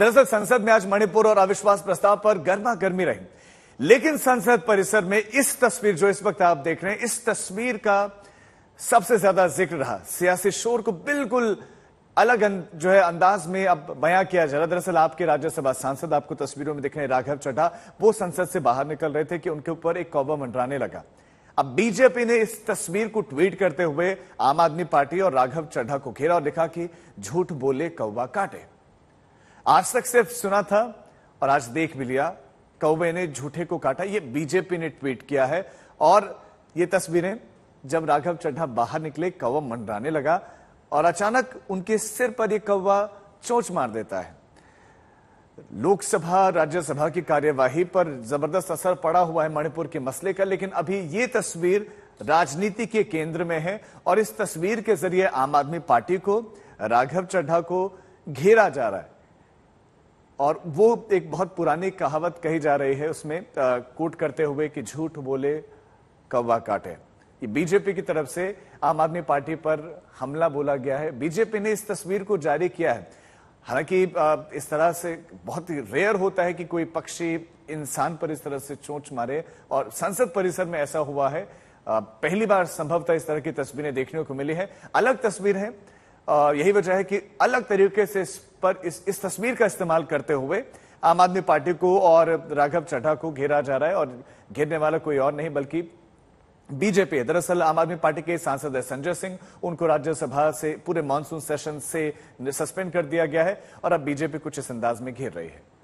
दरअसल संसद में आज मणिपुर और अविश्वास प्रस्ताव पर गर्मा गर्मी रही लेकिन संसद परिसर में इस तस्वीर जो इस वक्त आप देख रहे हैं इस तस्वीर का सबसे ज्यादा जिक्र रहा सियासी शोर को बिल्कुल अलग अं-, जो है अंदाज में अब बयां किया जा रहा दरअसल आपके राज्यसभा सांसद आपको तस्वीरों में दिख रहे राघव चड्ढा वो संसद से बाहर निकल रहे थे कि उनके ऊपर एक कौबा मंडराने लगा अब बीजेपी ने इस तस्वीर को ट्वीट करते हुए आम आदमी पार्टी और राघव चड्ढा को घेरा और लिखा कि झूठ बोले कौवा काटे आज तक सिर्फ सुना था और आज देख भी लिया कौबे ने झूठे को काटा ये बीजेपी ने ट्वीट किया है और ये तस्वीरें जब राघव चड्ढा बाहर निकले कौवा मंडराने लगा और अचानक उनके सिर पर यह कौवा चोच मार देता है लोकसभा राज्यसभा की कार्यवाही पर जबरदस्त असर पड़ा हुआ है मणिपुर के मसले का लेकिन अभी ये तस्वीर राजनीति के केंद्र में है और इस तस्वीर के जरिए आम आदमी पार्टी को राघव चड्ढा को घेरा जा रहा है और वो एक बहुत पुरानी कहावत कही जा रही है उसमें कोट करते हुए कि झूठ बोले कौवा काटे ये बीजेपी की तरफ से आम आदमी पार्टी पर हमला बोला गया है बीजेपी ने इस तस्वीर को जारी किया है हालांकि इस तरह से बहुत ही रेयर होता है कि कोई पक्षी इंसान पर इस तरह से चोंच मारे और संसद परिसर में ऐसा हुआ है पहली बार संभवतः इस तरह की तस्वीरें देखने को मिली है अलग तस्वीर है यही वजह है कि अलग तरीके से इस पर इस इस तस्वीर का इस्तेमाल करते हुए आम आदमी पार्टी को और राघव चड्ढा को घेरा जा रहा है और घेरने वाला कोई और नहीं बल्कि बीजेपी दरअसल आम आदमी पार्टी के सांसद है संजय सिंह उनको राज्यसभा से पूरे मानसून सेशन से सस्पेंड कर दिया गया है और अब बीजेपी कुछ इस अंदाज में घेर रही है